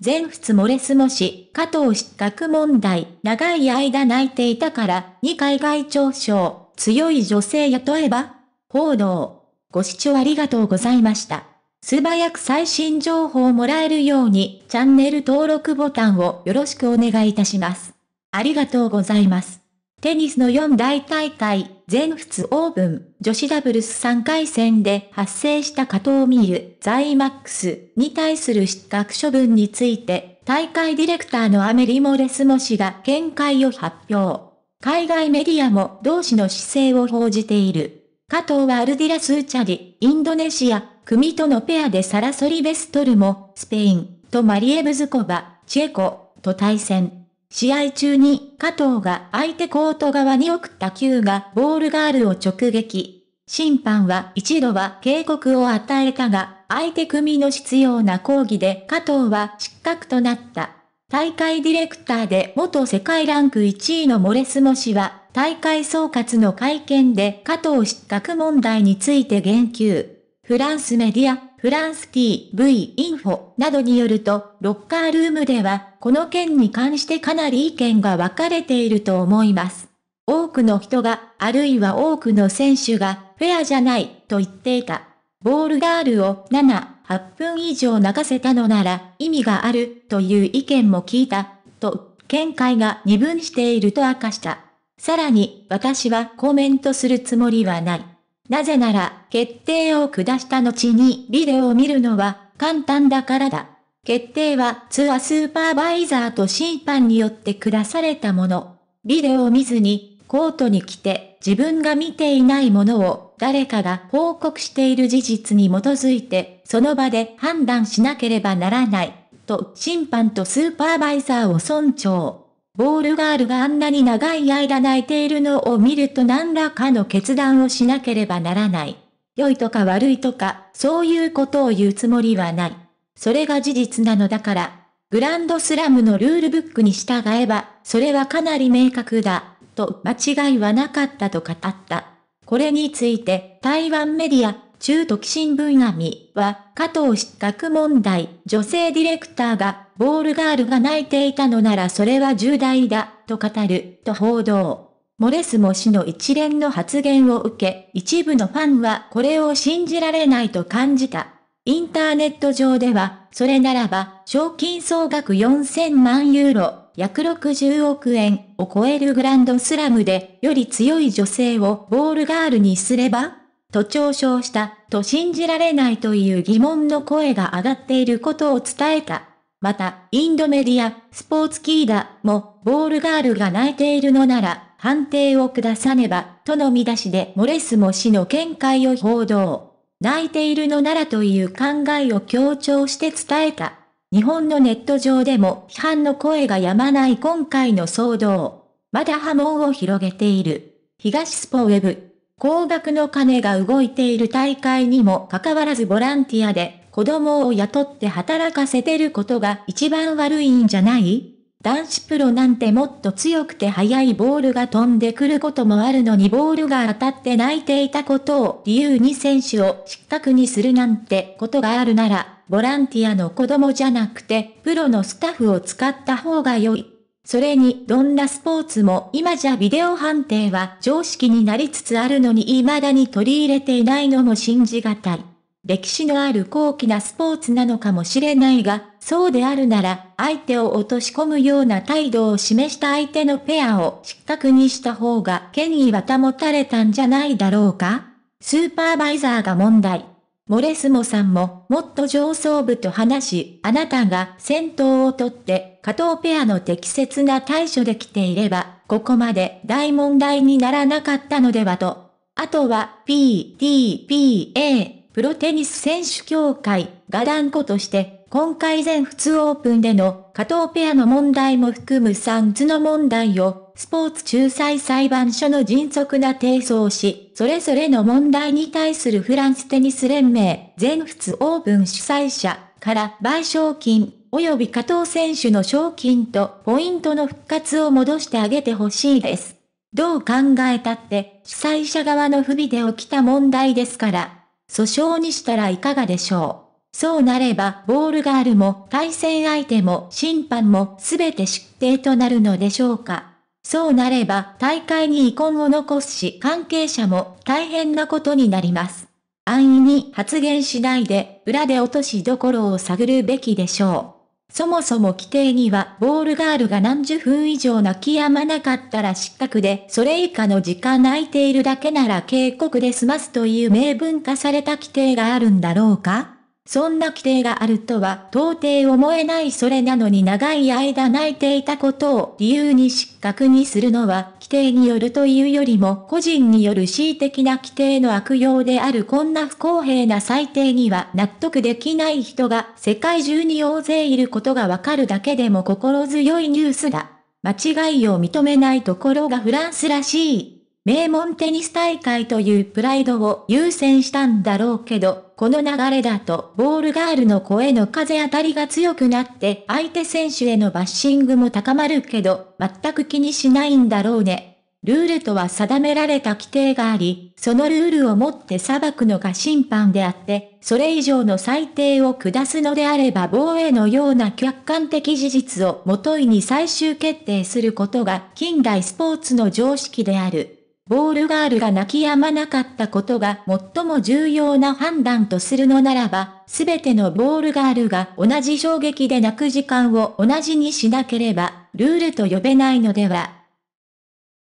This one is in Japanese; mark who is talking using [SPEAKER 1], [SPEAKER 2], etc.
[SPEAKER 1] 全仏モレスモ氏、加藤失格問題、長い間泣いていたから、に海外長所、強い女性雇えば報道。ご視聴ありがとうございました。素早く最新情報をもらえるように、チャンネル登録ボタンをよろしくお願いいたします。ありがとうございます。テニスの4大大会、全仏オープン、女子ダブルス3回戦で発生した加藤美優、ザイマックスに対する失格処分について、大会ディレクターのアメリ・モレスモ氏が見解を発表。海外メディアも同氏の姿勢を報じている。加藤はアルディラ・スーチャリ、インドネシア、組とのペアでサラソリ・ベストルも、スペイン、とマリエブズコバ、チェコ、と対戦。試合中に加藤が相手コート側に送った球がボールガールを直撃。審判は一度は警告を与えたが、相手組の必要な抗議で加藤は失格となった。大会ディレクターで元世界ランク1位のモレスモ氏は、大会総括の会見で加藤失格問題について言及。フランスメディア、フランス TV インフォなどによると、ロッカールームでは、この件に関してかなり意見が分かれていると思います。多くの人が、あるいは多くの選手が、フェアじゃない、と言っていた。ボールガールを7、8分以上泣かせたのなら意味があるという意見も聞いた、と、見解が二分していると明かした。さらに、私はコメントするつもりはない。なぜなら、決定を下した後にビデオを見るのは簡単だからだ。決定はツアースーパーバイザーと審判によって下されたもの。ビデオを見ずに、コートに来て自分が見ていないものを誰かが報告している事実に基づいて、その場で判断しなければならない。と審判とスーパーバイザーを尊重。ボールガールがあんなに長い間泣いているのを見ると何らかの決断をしなければならない。良いとか悪いとか、そういうことを言うつもりはない。それが事実なのだから。グランドスラムのルールブックに従えば、それはかなり明確だ、と間違いはなかったと語った。これについて、台湾メディア、中毒新聞紙は、加藤失格問題、女性ディレクターが、ボールガールが泣いていたのならそれは重大だ、と語る、と報道。モレスモ氏の一連の発言を受け、一部のファンはこれを信じられないと感じた。インターネット上では、それならば、賞金総額4000万ユーロ、約60億円を超えるグランドスラムで、より強い女性をボールガールにすればと嘲笑したと信じられないという疑問の声が上がっていることを伝えた。また、インドメディア、スポーツキーダも、ボールガールが泣いているのなら、判定を下さねば、との見出しでモレスモ氏の見解を報道。泣いているのならという考えを強調して伝えた。日本のネット上でも批判の声が止まない今回の騒動。まだ波紋を広げている。東スポウェブ高額の金が動いている大会にもかかわらずボランティアで子供を雇って働かせてることが一番悪いんじゃない男子プロなんてもっと強くて速いボールが飛んでくることもあるのにボールが当たって泣いていたことを理由に選手を失格にするなんてことがあるなら、ボランティアの子供じゃなくて、プロのスタッフを使った方が良い。それにどんなスポーツも今じゃビデオ判定は常識になりつつあるのに未だに取り入れていないのも信じがたい。歴史のある高貴なスポーツなのかもしれないが、そうであるなら、相手を落とし込むような態度を示した相手のペアを失格にした方が権威は保たれたんじゃないだろうかスーパーバイザーが問題。モレスモさんも、もっと上層部と話し、あなたが先頭を取って、加藤ペアの適切な対処できていれば、ここまで大問題にならなかったのではと。あとは、PTPA、プロテニス選手協会、が断固として、今回全仏オープンでの加藤ペアの問題も含む3つの問題を、スポーツ仲裁裁判所の迅速な提訴をし、それぞれの問題に対するフランステニス連盟、全仏オープン主催者から賠償金、及び加藤選手の賞金とポイントの復活を戻してあげてほしいです。どう考えたって、主催者側の不備で起きた問題ですから、訴訟にしたらいかがでしょう。そうなれば、ボールガールも、対戦相手も、審判も、全て失定となるのでしょうか。そうなれば大会に遺恨を残すし関係者も大変なことになります。安易に発言しないで裏で落としどころを探るべきでしょう。そもそも規定にはボールガールが何十分以上泣き止まなかったら失格で、それ以下の時間泣いているだけなら警告で済ますという明文化された規定があるんだろうかそんな規定があるとは到底思えないそれなのに長い間泣いていたことを理由に失格にするのは規定によるというよりも個人による恣意的な規定の悪用であるこんな不公平な裁定には納得できない人が世界中に大勢いることがわかるだけでも心強いニュースだ。間違いを認めないところがフランスらしい。名門テニス大会というプライドを優先したんだろうけど、この流れだとボールガールの声の風当たりが強くなって相手選手へのバッシングも高まるけど、全く気にしないんだろうね。ルールとは定められた規定があり、そのルールをもって裁くのが審判であって、それ以上の裁定を下すのであれば防衛のような客観的事実をもといに最終決定することが近代スポーツの常識である。ボールガールが泣き止まなかったことが最も重要な判断とするのならば、すべてのボールガールが同じ衝撃で泣く時間を同じにしなければ、ルールと呼べないのでは